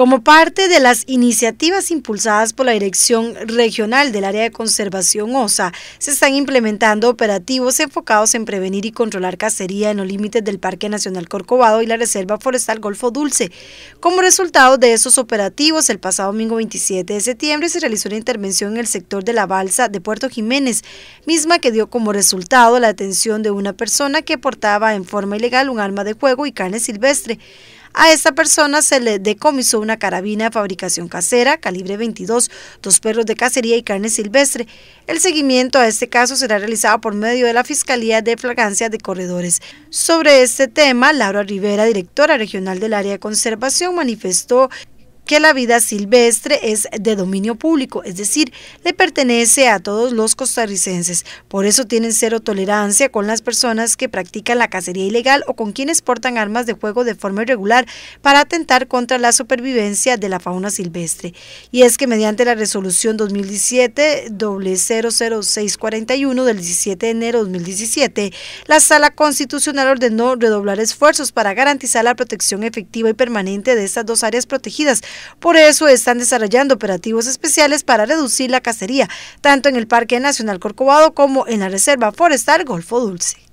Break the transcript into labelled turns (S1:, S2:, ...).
S1: Como parte de las iniciativas impulsadas por la Dirección Regional del Área de Conservación OSA, se están implementando operativos enfocados en prevenir y controlar cacería en los límites del Parque Nacional Corcovado y la Reserva Forestal Golfo Dulce. Como resultado de esos operativos, el pasado domingo 27 de septiembre se realizó una intervención en el sector de la balsa de Puerto Jiménez, misma que dio como resultado la atención de una persona que portaba en forma ilegal un arma de fuego y carne silvestre. A esta persona se le decomisó una carabina de fabricación casera, calibre 22, dos perros de cacería y carne silvestre. El seguimiento a este caso será realizado por medio de la Fiscalía de Flagrancia de Corredores. Sobre este tema, Laura Rivera, directora regional del área de conservación, manifestó que la vida silvestre es de dominio público, es decir, le pertenece a todos los costarricenses. Por eso tienen cero tolerancia con las personas que practican la cacería ilegal o con quienes portan armas de juego de forma irregular para atentar contra la supervivencia de la fauna silvestre. Y es que mediante la resolución 2017-00641 del 17 de enero de 2017, la Sala Constitucional ordenó redoblar esfuerzos para garantizar la protección efectiva y permanente de estas dos áreas protegidas por eso están desarrollando operativos especiales para reducir la cacería, tanto en el Parque Nacional Corcovado como en la Reserva Forestal Golfo Dulce.